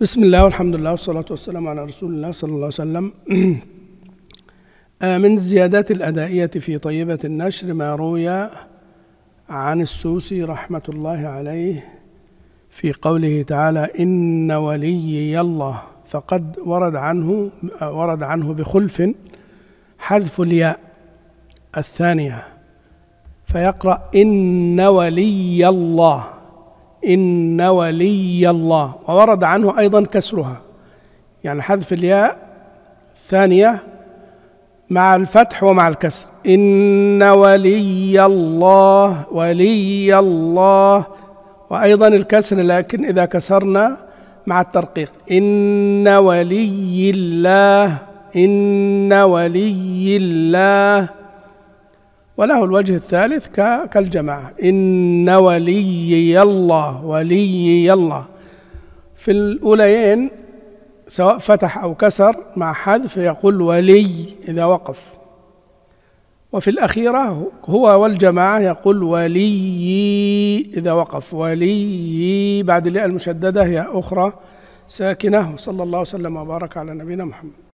بسم الله والحمد لله والصلاة والسلام على رسول الله صلى الله عليه وسلم آه، من الزيادات الأدائية في طيبة النشر ما روي عن السوسي رحمة الله عليه في قوله تعالى إن وليي الله فقد ورد عنه آه، ورد عنه بخلف حذف الياء الثانية فيقرأ إن ولي الله إن ولي الله وورد عنه أيضا كسرها يعني حذف الياء الثانية مع الفتح ومع الكسر إن ولي الله ولي الله وأيضا الكسر لكن إذا كسرنا مع الترقيق إن ولي الله إن ولي الله وله الوجه الثالث كالجماعة إن وليي الله وليي الله في الأوليين سواء فتح أو كسر مع حذف يقول ولي إذا وقف وفي الأخيرة هو والجماعة يقول ولي إذا وقف ولي بعد الياء المشددة هي أخرى ساكنة وصلى الله وسلم وبارك على نبينا محمد